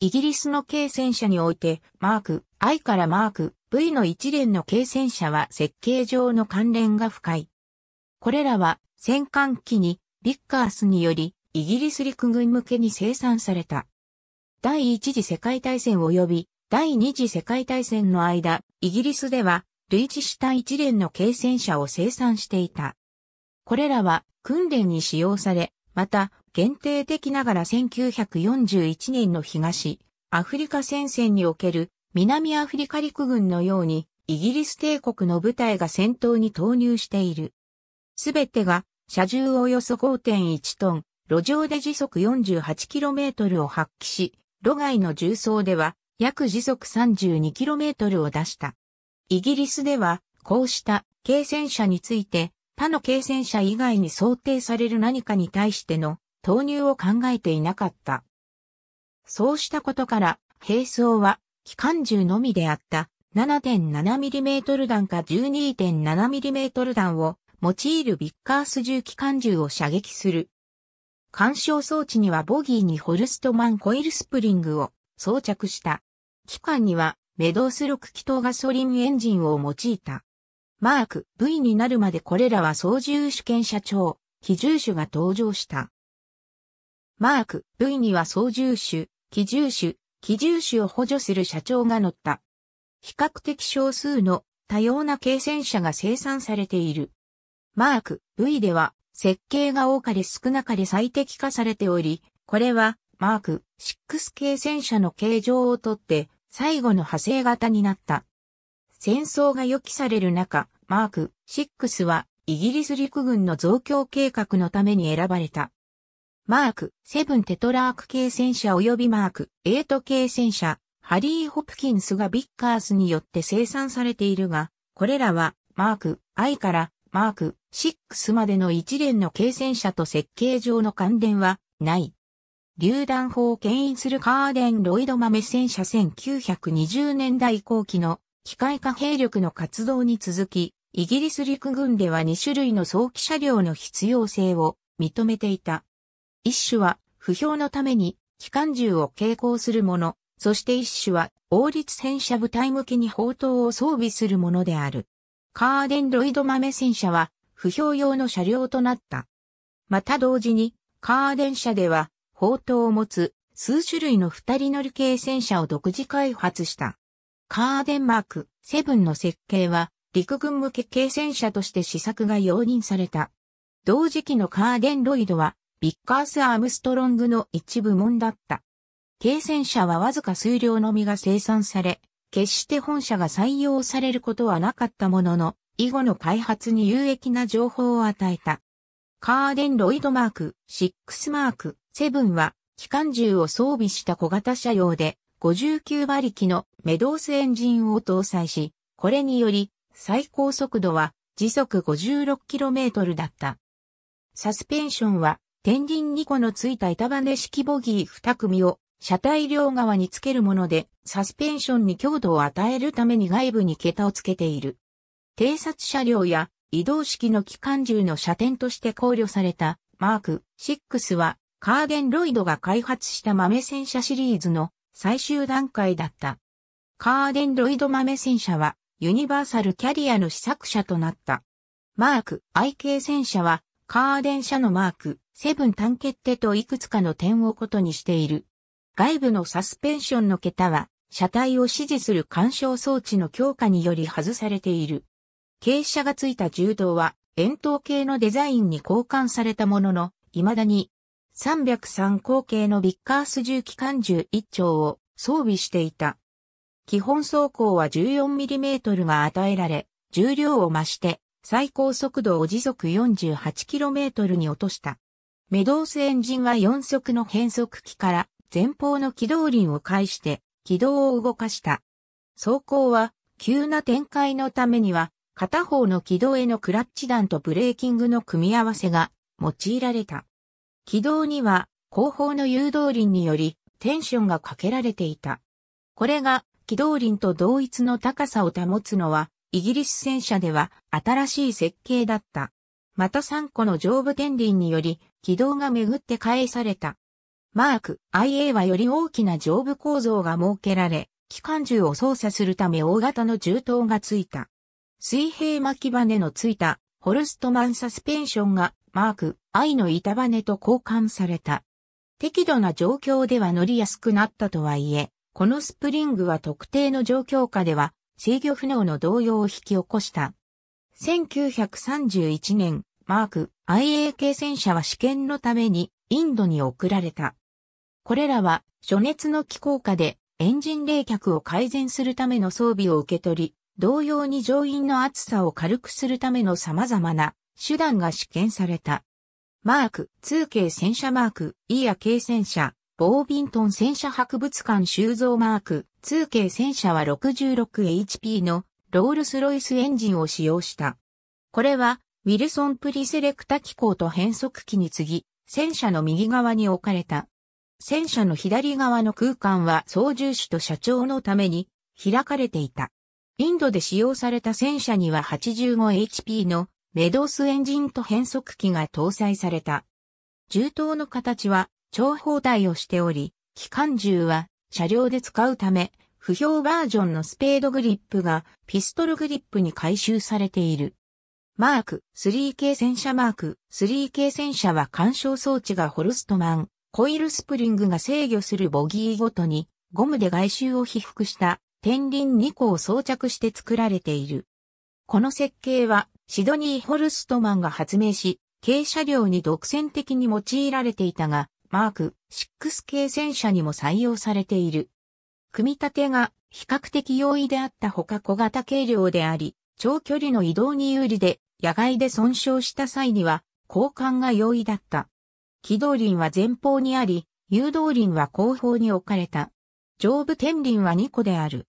イギリスの軽戦車において、マーク I からマーク V の一連の軽戦車は設計上の関連が深い。これらは戦艦機にビッカースによりイギリス陸軍向けに生産された。第一次世界大戦及び第二次世界大戦の間、イギリスでは類似した一連の軽戦車を生産していた。これらは訓練に使用され、また限定的ながら1941年の東、アフリカ戦線における南アフリカ陸軍のようにイギリス帝国の部隊が戦闘に投入している。すべてが車重およそ5.1トン、路上で時速 48km を発揮し、路外の重装では約時速 32km を出した。イギリスでは、こうした軽戦車について、他の軽戦車以外に想定される何かに対しての投入を考えていなかった。そうしたことから、兵装は、機関銃のみであった 7.7mm 弾か 12.7mm 弾を用いるビッカース銃機関銃を射撃する。干渉装置にはボギーにホルストマンコイルスプリングを装着した。機関にはメドース6気筒ガソリンエンジンを用いた。マーク V になるまでこれらは操縦主権社長、機銃手が登場した。マーク V には操縦手、機銃手、機銃手を補助する社長が乗った。比較的少数の多様な軽戦車が生産されている。マーク V では設計が多かれ少なかれ最適化されており、これはマーク6軽戦車の形状をとって最後の派生型になった。戦争が予期される中、マーク6はイギリス陸軍の増強計画のために選ばれた。マーク、セブンテトラーク系戦車及びマーク、エイト系戦車、ハリー・ホプキンスがビッカースによって生産されているが、これらは、マーク、I から、マーク、6までの一連の軽戦車と設計上の関連は、ない。榴弾砲を牽引するカーデン・ロイド豆戦車1920年代後期の機械化兵力の活動に続き、イギリス陸軍では2種類の早期車両の必要性を認めていた。一種は、不評のために、機関銃を携行するもの、そして一種は、王立戦車部隊向けに砲塔を装備するものである。カーデンロイド豆戦車は、不評用の車両となった。また同時に、カーデン車では、砲塔を持つ、数種類の二人乗り系戦車を独自開発した。カーデンマーク、セブンの設計は、陸軍向け軽戦車として試作が容認された。同時期のカーデンロイドは、ビッカース・アームストロングの一部門だった。軽戦車はわずか数量のみが生産され、決して本社が採用されることはなかったものの、以後の開発に有益な情報を与えた。カーデン・ロイドマーク、6マーク、7は、機関銃を装備した小型車用で、59馬力のメドースエンジンを搭載し、これにより、最高速度は時速 56km だった。サスペンションは天輪2個のついた板バネ式ボギー2組を車体両側につけるもので、サスペンションに強度を与えるために外部に桁をつけている。偵察車両や移動式の機関銃の射点として考慮されたマーク6はカーデン・ロイドが開発した豆戦車シリーズの最終段階だった。カーデン・ロイド豆戦車はユニバーサルキャリアの試作車となった。マーク IK 戦車はカーデン車のマークセブン単決定といくつかの点をことにしている。外部のサスペンションの桁は、車体を支持する干渉装置の強化により外されている。傾斜がついた柔道は、円筒形のデザインに交換されたものの、未だに、303口径のビッカース重機関銃1丁を装備していた。基本走行は 14mm が与えられ、重量を増して、最高速度を時速 48km に落とした。メドースエンジンは4速の変速機から前方の軌道輪を介して軌道を動かした。走行は急な展開のためには片方の軌道へのクラッチ弾とブレーキングの組み合わせが用いられた。軌道には後方の誘導輪によりテンションがかけられていた。これが軌道輪と同一の高さを保つのはイギリス戦車では新しい設計だった。また3個の上部天輪により軌道がめぐって返された。マーク IA はより大きな上部構造が設けられ、機関銃を操作するため大型の銃刀がついた。水平巻きバネのついたホルストマンサスペンションがマーク I の板バネと交換された。適度な状況では乗りやすくなったとはいえ、このスプリングは特定の状況下では制御不能の動揺を引き起こした。1931年、マーク IAK 戦車は試験のためにインドに送られた。これらは暑熱の気候下でエンジン冷却を改善するための装備を受け取り、同様に乗員の暑さを軽くするための様々な手段が試験された。マーク、通系戦車マーク、イヤ系戦車、ボービントン戦車博物館収蔵マーク、通系戦車は 66HP のロールスロイスエンジンを使用した。これはウィルソンプリセレクタ機構と変速機に次ぎ、戦車の右側に置かれた。戦車の左側の空間は操縦士と社長のために開かれていた。インドで使用された戦車には 85HP のメドースエンジンと変速機が搭載された。銃刀の形は長方体をしており、機関銃は車両で使うため、不評バージョンのスペードグリップがピストルグリップに回収されている。マーク、3系戦車マーク、3系戦車は干渉装置がホルストマン、コイルスプリングが制御するボギーごとに、ゴムで外周を被覆した天輪2個を装着して作られている。この設計は、シドニー・ホルストマンが発明し、軽車両に独占的に用いられていたが、マーク、6系戦車にも採用されている。組み立てが比較的容易であったほか小型軽量であり、長距離の移動に有利で野外で損傷した際には、交換が容易だった。軌道輪は前方にあり、誘導輪は後方に置かれた。上部天輪は2個である。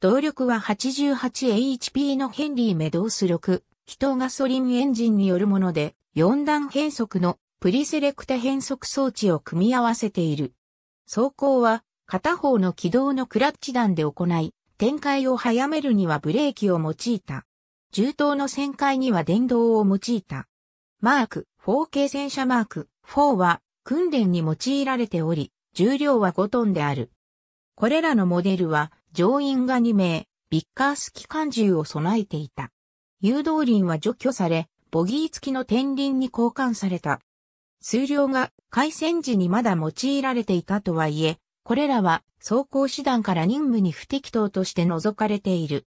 動力は 88HP のヘンリーメドース6、気筒ガソリンエンジンによるもので、4段変速のプリセレクタ変速装置を組み合わせている。走行は片方の軌道のクラッチ弾で行い、展開を早めるにはブレーキを用いた。銃刀の旋回には電動を用いた。マーク4系戦車マーク4は訓練に用いられており、重量は5トンである。これらのモデルは乗員が2名、ビッカース機関銃を備えていた。誘導輪は除去され、ボギー付きの天輪に交換された。数量が開戦時にまだ用いられていたとはいえ、これらは走行手段から任務に不適当として除かれている。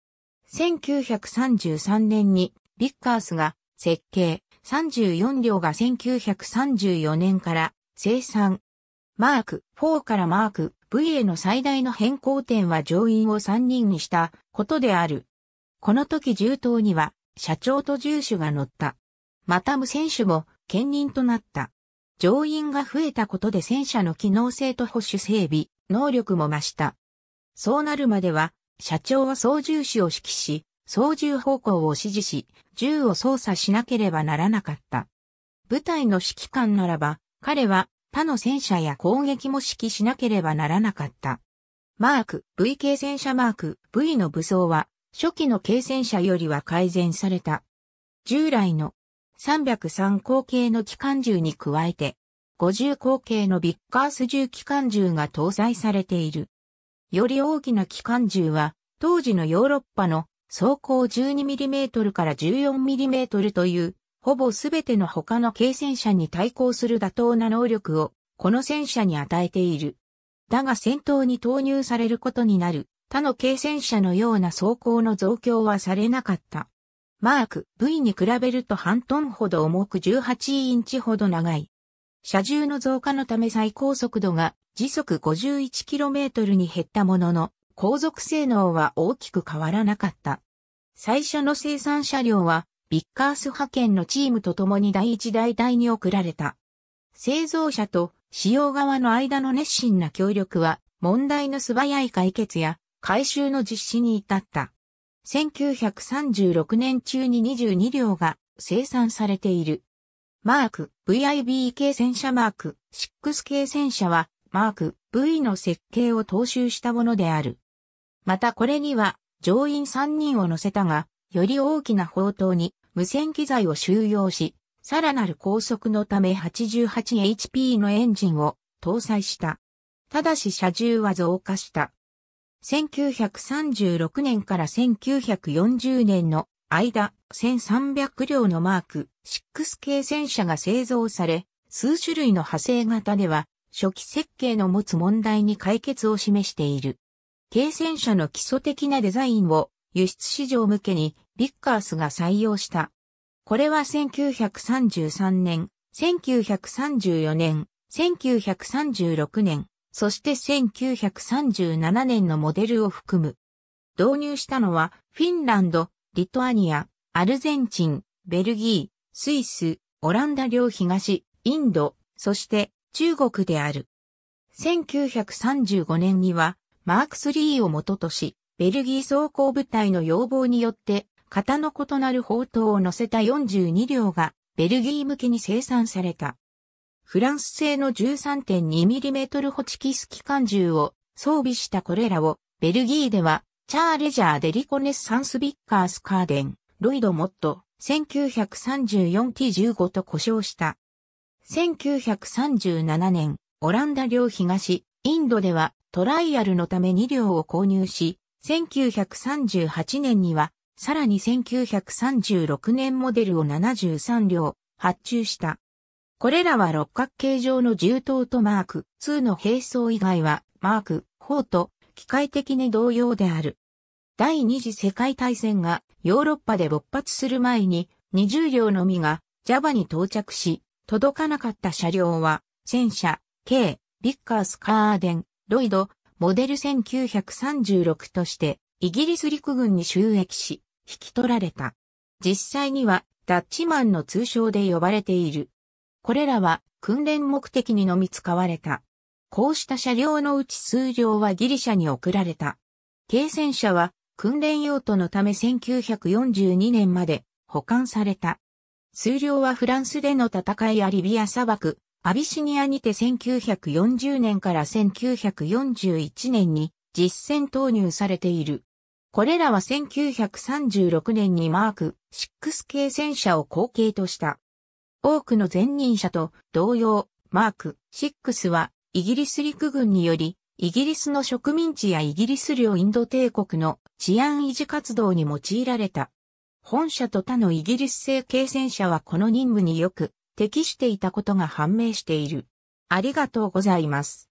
1933年にビッカースが設計、34両が1934年から生産。マーク4からマーク V への最大の変更点は乗員を3人にしたことである。この時重刀には社長と住手が乗った。また無選手も兼任となった。乗員が増えたことで戦車の機能性と保守整備、能力も増した。そうなるまでは社長は操縦士を指揮し、操縦方向を指示し、銃を操作しなければならなかった。部隊の指揮官ならば、彼は他の戦車や攻撃も指揮しなければならなかった。マーク、V 系戦車マーク、V の武装は、初期の軽戦車よりは改善された。従来の303口径の機関銃に加えて、50口径のビッカース銃機関銃が搭載されている。より大きな機関銃は、当時のヨーロッパの装甲 12mm から 14mm という、ほぼすべての他の軽戦車に対抗する妥当な能力を、この戦車に与えている。だが戦闘に投入されることになる、他の軽戦車のような装甲の増強はされなかった。マーク V に比べると半トンほど重く18インチほど長い。車重の増加のため最高速度が時速 51km に減ったものの、後続性能は大きく変わらなかった。最初の生産車両は、ビッカース派遣のチームと共に第一大隊に送られた。製造者と使用側の間の熱心な協力は、問題の素早い解決や回収の実施に至った。1936年中に22両が生産されている。マーク VIB 系戦車マーク6系戦車はマーク V の設計を踏襲したものである。またこれには乗員3人を乗せたが、より大きな砲塔に無線機材を収容し、さらなる高速のため 88HP のエンジンを搭載した。ただし車重は増加した。1936年から1940年の間、1300両のマーク6系戦車が製造され、数種類の派生型では、初期設計の持つ問題に解決を示している。軽戦車の基礎的なデザインを輸出市場向けにビッカースが採用した。これは1933年、1934年、1936年、そして1937年のモデルを含む。導入したのはフィンランド、リトアニア、アルゼンチン、ベルギー、スイス、オランダ両東、インド、そして中国である。1935年には、マーク3を元とし、ベルギー装甲部隊の要望によって、型の異なる砲塔を乗せた42両が、ベルギー向けに生産された。フランス製の 13.2mm ホチキス機関銃を装備したこれらを、ベルギーではチャーレジャーデリコネッサンスビッカースカーデン、ロイド・モット、1934T15 と呼称した。1937年、オランダ領東、インドではトライアルのため2両を購入し、1938年には、さらに1936年モデルを73両発注した。これらは六角形状の銃刀とマーク2の並走以外はマーク4と機械的に同様である。第二次世界大戦がヨーロッパで勃発する前に20両のみが Java に到着し、届かなかった車両は戦車、K、ビッカース・カーデン、ロイド、モデル1936としてイギリス陸軍に収益し、引き取られた。実際にはダッチマンの通称で呼ばれている。これらは訓練目的にのみ使われた。こうした車両のうち数両はギリシャに送られた。軽戦車は訓練用途のため1942年まで保管された。数両はフランスでの戦いやリビア砂漠、アビシニアにて1940年から1941年に実戦投入されている。これらは1936年にマーク6系戦車を後継とした。多くの前任者と同様、マーク6はイギリス陸軍により、イギリスの植民地やイギリス領インド帝国の治安維持活動に用いられた。本社と他のイギリス製軽戦車はこの任務によく適していたことが判明している。ありがとうございます。